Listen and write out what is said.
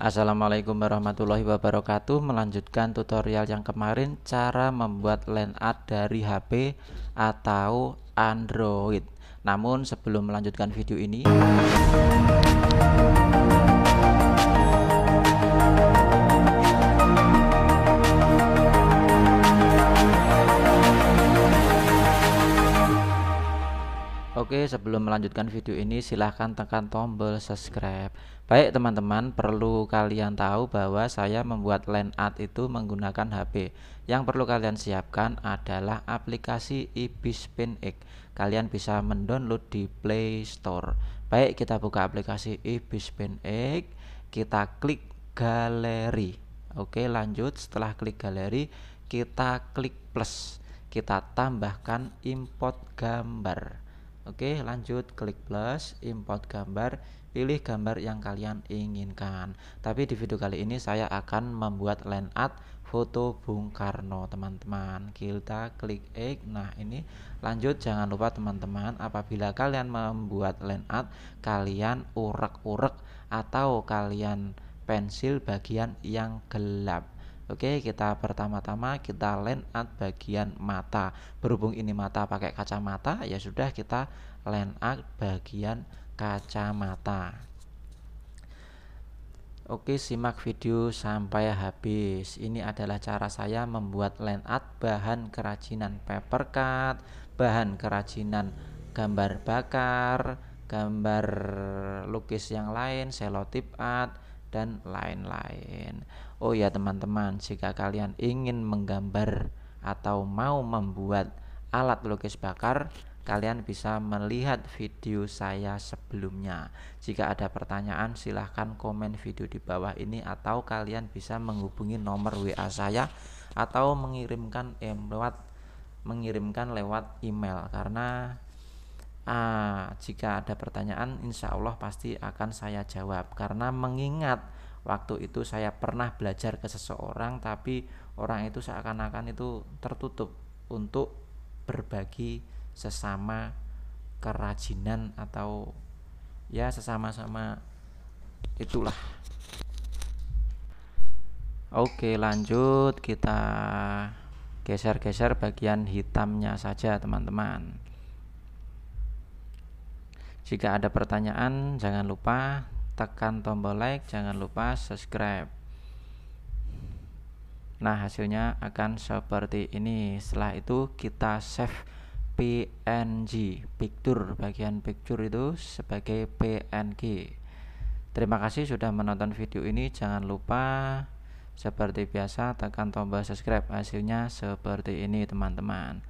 Assalamualaikum warahmatullahi wabarakatuh Melanjutkan tutorial yang kemarin Cara membuat line art dari HP atau Android Namun sebelum melanjutkan video ini Oke, sebelum melanjutkan video ini silahkan tekan tombol subscribe. Baik teman-teman, perlu kalian tahu bahwa saya membuat line art itu menggunakan HP. Yang perlu kalian siapkan adalah aplikasi Ibis X. Kalian bisa mendownload di Play Store. Baik, kita buka aplikasi Ibis X, kita klik galeri. Oke, lanjut setelah klik galeri, kita klik plus. Kita tambahkan import gambar Oke, lanjut klik plus, import gambar, pilih gambar yang kalian inginkan. Tapi di video kali ini saya akan membuat line art foto Bung Karno, teman-teman. Kita klik X. Nah, ini lanjut jangan lupa teman-teman, apabila kalian membuat line art, kalian urek-urek atau kalian pensil bagian yang gelap Oke, kita pertama-tama kita line at bagian mata. Berhubung ini mata pakai kacamata, ya sudah kita line at bagian kacamata. Oke, simak video sampai habis. Ini adalah cara saya membuat line art bahan kerajinan paper cut, bahan kerajinan gambar bakar, gambar lukis yang lain, selotip art, dan lain-lain. Oh ya teman-teman, jika kalian ingin menggambar atau mau membuat alat lukis bakar, kalian bisa melihat video saya sebelumnya. Jika ada pertanyaan, silahkan komen video di bawah ini atau kalian bisa menghubungi nomor WA saya atau mengirimkan lewat mengirimkan lewat email karena A. Ah, jika ada pertanyaan, insya Allah pasti akan saya jawab karena mengingat waktu itu saya pernah belajar ke seseorang, tapi orang itu seakan-akan itu tertutup untuk berbagi sesama kerajinan atau ya sesama-sama itulah. Oke, lanjut kita geser-geser bagian hitamnya saja, teman-teman. Jika ada pertanyaan, jangan lupa tekan tombol like, jangan lupa subscribe. Nah, hasilnya akan seperti ini. Setelah itu kita save PNG, picture, bagian picture itu sebagai PNG. Terima kasih sudah menonton video ini. Jangan lupa seperti biasa tekan tombol subscribe. Hasilnya seperti ini, teman-teman.